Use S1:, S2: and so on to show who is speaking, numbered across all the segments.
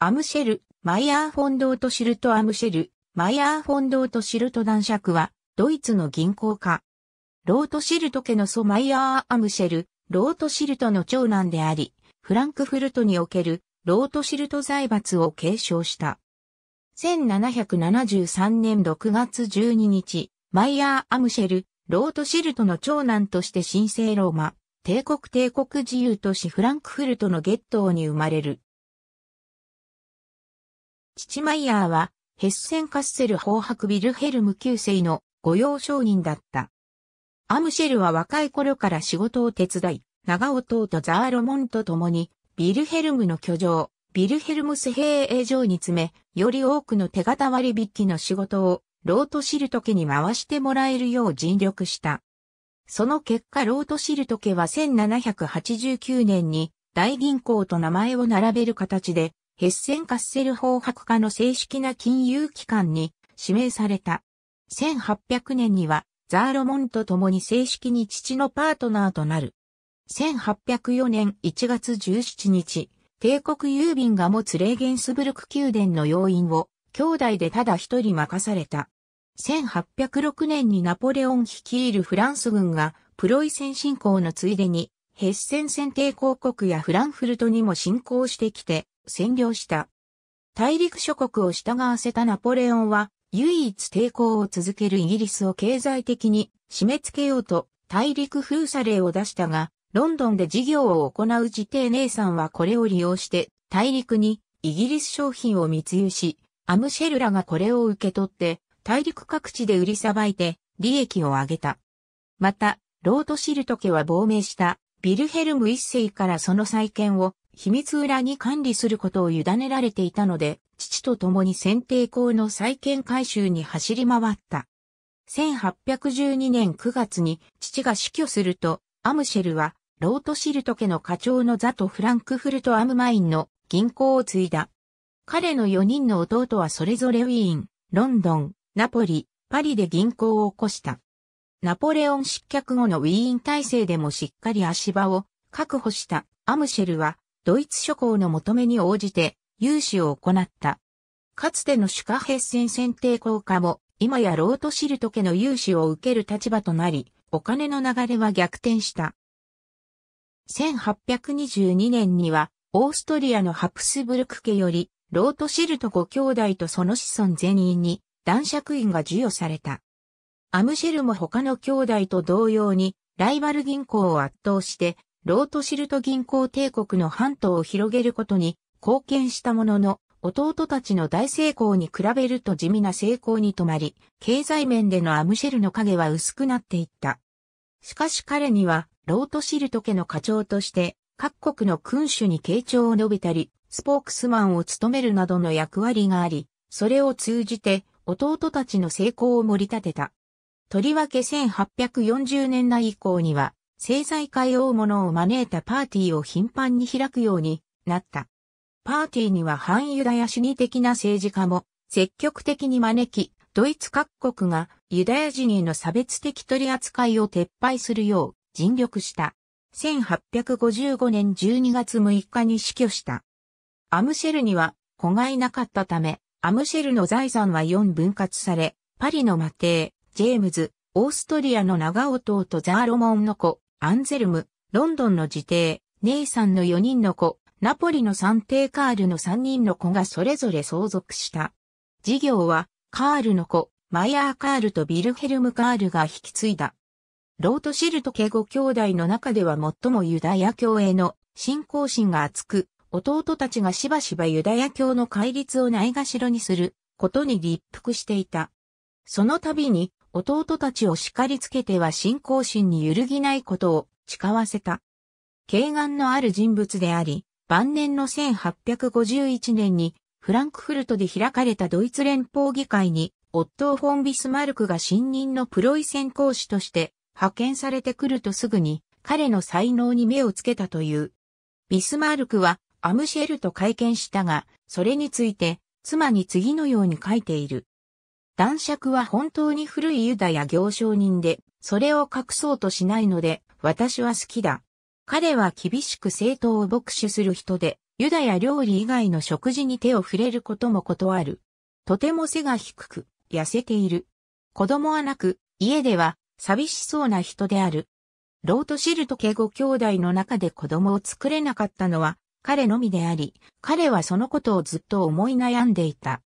S1: アムシェル、マイヤーフォンドートシルトアムシェル、マイヤーフォンドートシルト男爵は、ドイツの銀行家。ロートシルト家の祖マイヤーアムシェル、ロートシルトの長男であり、フランクフルトにおけるロートシルト財閥を継承した。1773年6月12日、マイヤーアムシェル、ロートシルトの長男として神聖ローマ、帝国帝国自由都市フランクフルトのゲットーに生まれる。父マイヤーは、ヘッセンカッセル法白ビルヘルム旧世の御用商人だった。アムシェルは若い頃から仕事を手伝い、長尾とザーロモンと共に、ビルヘルムの居城、ビルヘルムス兵営城に詰め、より多くの手形割引の仕事を、ロートシルト家に回してもらえるよう尽力した。その結果ロートシルト家は1789年に大銀行と名前を並べる形でヘッセンカッセル法白化の正式な金融機関に指名された。1800年にはザーロモンと共に正式に父のパートナーとなる。1804年1月17日、帝国郵便が持つレーゲンスブルク宮殿の要員を兄弟でただ一人任された。1806年にナポレオン率いるフランス軍がプロイセン侵攻のついでにヘッセン選定広告やフランフルトにも侵攻してきて、占領した。大陸諸国を従わせたナポレオンは、唯一抵抗を続けるイギリスを経済的に締め付けようと大陸封鎖令を出したが、ロンドンで事業を行う時テ姉さんはこれを利用して大陸にイギリス商品を密輸し、アムシェルラがこれを受け取って大陸各地で売りさばいて利益を上げた。また、ロートシルト家は亡命したビルヘルム一世からその再建を秘密裏に管理することを委ねられていたので、父と共に選定校の再建改修に走り回った。1812年9月に父が死去すると、アムシェルは、ロートシルト家の課長のザとフランクフルト・アムマインの銀行を継いだ。彼の4人の弟はそれぞれウィーン、ロンドン、ナポリ、パリで銀行を起こした。ナポレオン失脚後のウィーン体制でもしっかり足場を確保したアムシェルはドイツ諸侯の求めに応じて融資を行った。かつてのシュカヘッセン選定効果も、今やロートシルト家の融資を受ける立場となり、お金の流れは逆転した。1822年には、オーストリアのハプスブルク家より、ロートシルト5兄弟とその子孫全員に、男爵院が授与された。アムシェルも他の兄弟と同様に、ライバル銀行を圧倒して、ロートシルト銀行帝国の半島を広げることに貢献したものの、弟たちの大成功に比べると地味な成功に止まり、経済面でのアムシェルの影は薄くなっていった。しかし彼には、ロートシルト家の課長として、各国の君主に傾聴を述べたり、スポークスマンを務めるなどの役割があり、それを通じて弟たちの成功を盛り立てた。とりわけ1840年代以降には、政財界大物を招いたパーティーを頻繁に開くようになった。パーティーには反ユダヤ主義的な政治家も積極的に招き、ドイツ各国がユダヤ人への差別的取り扱いを撤廃するよう尽力した。1855年12月6日に死去した。アムシェルには子がいなかったため、アムシェルの財産は4分割され、パリのマテイ、ジェームズ、オーストリアの長弟とザーロモンの子、アンゼルム、ロンドンの自邸、ネイさんの4人の子、ナポリの三帝カールの3人の子がそれぞれ相続した。事業は、カールの子、マイヤー・カールとビルヘルム・カールが引き継いだ。ロートシルト家ご兄弟の中では最もユダヤ教への信仰心が厚く、弟たちがしばしばユダヤ教の戒律をないがしろにすることに立腹していた。その度に弟たちを叱りつけては信仰心に揺るぎないことを誓わせた。敬願のある人物であり、晩年の1851年にフランクフルトで開かれたドイツ連邦議会に、オットー・フォン・ビスマルクが新任のプロイセン講師として派遣されてくるとすぐに彼の才能に目をつけたという。ビスマルクはアムシェルと会見したが、それについて妻に次のように書いている。男爵は本当に古いユダや行商人で、それを隠そうとしないので、私は好きだ。彼は厳しく政党を牧師する人で、ユダや料理以外の食事に手を触れることも断る。とても背が低く、痩せている。子供はなく、家では寂しそうな人である。ロートシルト家ご兄弟の中で子供を作れなかったのは彼のみであり、彼はそのことをずっと思い悩んでいた。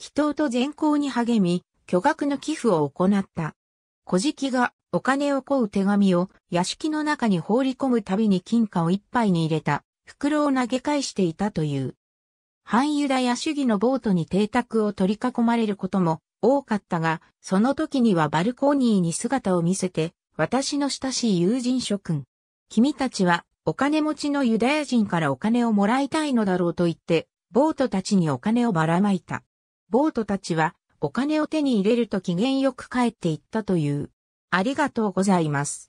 S1: 祈祷と善行に励み、巨額の寄付を行った。小敷がお金を請う手紙を屋敷の中に放り込むたびに金貨を一杯に入れた袋を投げ返していたという。反ユダヤ主義のボートに邸宅を取り囲まれることも多かったが、その時にはバルコニーに姿を見せて、私の親しい友人諸君。君たちはお金持ちのユダヤ人からお金をもらいたいのだろうと言って、ボートたちにお金をばらまいた。ボートたちはお金を手に入れると機嫌よく帰っていったという。ありがとうございます。